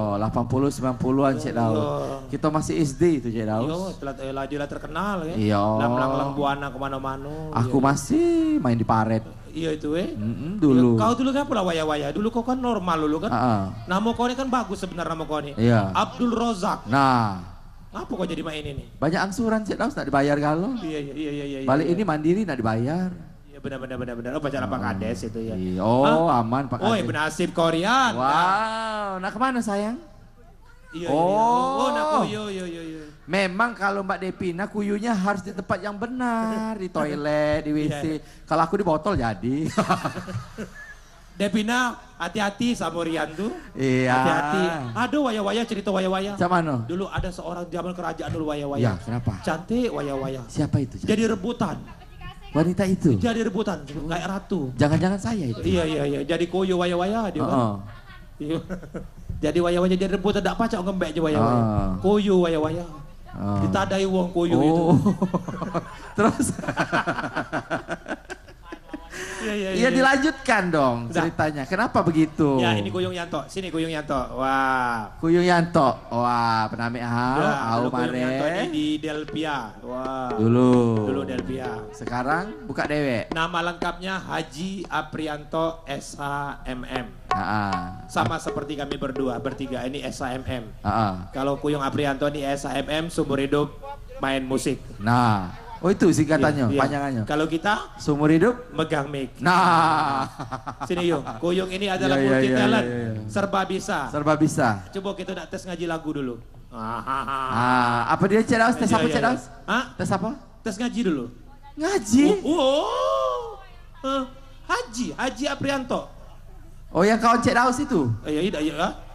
Oh, 80 90-an Cik Dau. Iya. Kita masih SD itu Cik Dau. Iya, telah eh, laju lah terkenal ya. Iya. Lang-lang buana kemana mana Aku yo. Iya. masih main di paret. Iya itu eh. Mm -hmm, dulu. Yo, iya, kau dulu kan pula waya-waya. Dulu kau kan normal dulu kan. Uh -uh. Nama kau ini kan bagus sebenarnya nama kau ini. Iya. Abdul Rozak. Nah. Apa kau jadi main ini? Banyak angsuran Cik Dau tak dibayar kalau. Iya iya iya iya. iya Balik iya. ini mandiri tak dibayar benar benar benar benar. Oh pacar oh. Kades itu ya. Iya. Oh, Hah? aman Pak Kades. Oh, ibu nasib Korean. Wow, nah kemana sayang? Iya, iya, iya. oh. oh, nah kuyu, yo, yo, yo. Memang kalau Mbak Devina kuyunya harus di tempat yang benar, di toilet, di WC. Yeah. Kalau aku di botol jadi. Devina, hati-hati sama Rian tuh. Iya. Hati-hati. Aduh, waya-waya cerita waya-waya. Sama no? Dulu ada seorang zaman kerajaan dulu waya-waya. Ya, kenapa? Cantik waya-waya. Siapa itu? Cantik? Jadi rebutan wanita itu. Jadi rebutan, kayak ratu. Jangan-jangan saya itu. Iya iya iya, jadi koyo waya-waya dia kan. Iya. jadi waya-waya jadi rebutan tak pacak ngembek je waya-waya. Uh. Koyo waya-waya. Uh. Ditadai uang koyo oh. itu. Terus Iya, ya, ya. Ya dilanjutkan dong Udah. ceritanya. Kenapa begitu? Ya ini Kuyung Yanto. Sini Kuyung Yanto. Wah. Kuyung Yanto. Wah, penami hal. ya, Dulu Mare. Yanto ini di Delpia. Wah. Dulu. Dulu Delpia. Sekarang buka dewe. Nama lengkapnya Haji Aprianto SHMM. Aa. Sama seperti kami berdua, bertiga ini SHMM. Kalau Kuyung Aprianto ini SHMM, sumber hidup main musik. Nah, Oh itu singkatannya, iya, iya. panjangannya. Kalau kita seumur hidup megang mic. Nah, sini yuk. Kuyung ini adalah yeah, multi iya, iya, talent, yeah, yeah, yeah. serba bisa. Serba bisa. Coba kita nak tes ngaji lagu dulu. Ah, apa dia cerdas? Tes apa iya, cerdas? Hah? Tes apa? Tes ngaji dulu. Ngaji? Oh, oh. Uh, Haji, Haji Aprianto. Oh yang kawan Cek Daus itu? Eh, ya, iya, iya, iya.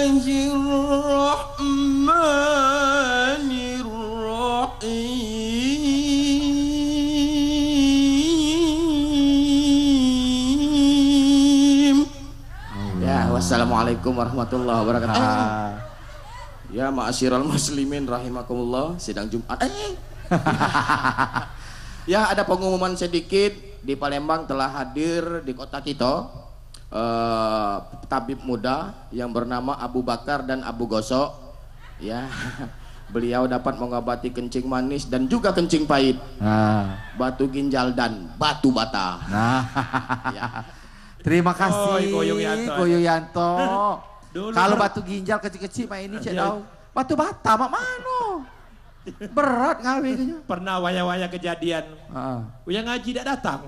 Ya, Assalamualaikum warahmatullahi wabarakatuh. Ah. Ya ma'asyiral muslimin rahimakumullah sidang Jumat. Eh. ya ada pengumuman sedikit di Palembang telah hadir di kota kita uh, tabib muda yang bernama Abu Bakar dan Abu Gosok ya beliau dapat mengobati kencing manis dan juga kencing pahit nah. batu ginjal dan batu bata nah. ya. terima kasih oh, Yanto, kalau batu ginjal kecil-kecil mah ini cek tahu iya. batu bata mak mano berat ngawi pernah waya-waya kejadian uh. uya ngaji tidak datang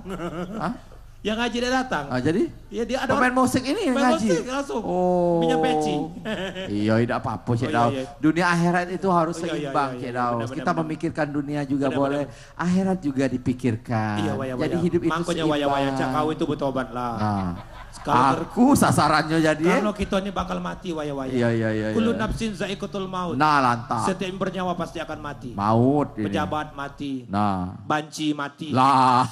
yang ngaji dia datang. Ah, jadi? Ya, dia ada pemain oh, musik ini yang ngaji. Musik langsung. Oh. Minyak peci. iya, tidak apa-apa sih oh, Iya, iya. Dunia akhirat itu harus oh, iya, seimbang iya, iya, Cik iya. Benar, Kita benar. memikirkan dunia juga benar, boleh, benar. akhirat juga dipikirkan. Iya, waya, waya. Jadi hidup itu Makanya seimbang. Makanya waya-waya itu bertobat lah. Nah. Sekarang aku sasarannya jadi kalau kita ini bakal mati waya-waya. Iya iya iya. Kulu iya. nafsin za'ikutul maut. Nah, lantang. Setiap bernyawa pasti akan mati. Maut ini. Pejabat mati. Nah. Banci mati. Lah.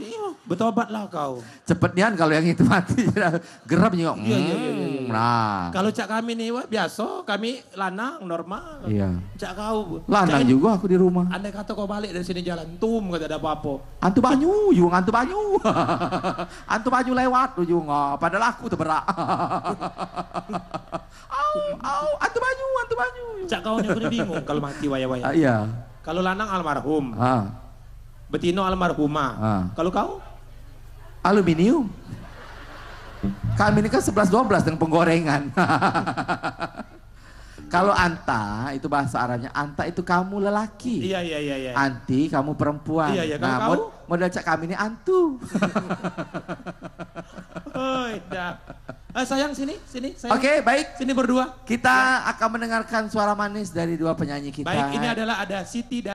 Iya, bertobatlah kau. Cepet nian kalau yang itu mati. Ya. Gerap nyok. Iya iya, iya, iya, iya, Nah. Kalau cak kami nih, wah, biasa kami lanang normal. Iya. Cak kau. Lanang cak juga aku di rumah. Anda kata kau balik dari sini jalan tum gak ada apa-apa. Antu banyu, yung antu banyu. antu banyu lewat ujung, Padahal aku terberak. au, au, antu banyu, antu banyu. Cak kau nyokri bingung kalau mati waya-waya. Uh, ah, iya. Kalau lanang almarhum. Ah. Betino almarhumah. Ah. Kalau kau? Aluminium. Kami ini kan 11-12 dengan penggorengan. Kalau anta itu bahasa Arabnya anta itu kamu lelaki. Iya iya iya. iya. Anti kamu perempuan. Iya iya. Nah, kamu? Mod model cak kami ini antu. oh, dah. Eh, sayang sini, sini. Oke, okay, baik. Sini berdua. Kita ya. akan mendengarkan suara manis dari dua penyanyi kita. Baik, ini adalah ada Siti dan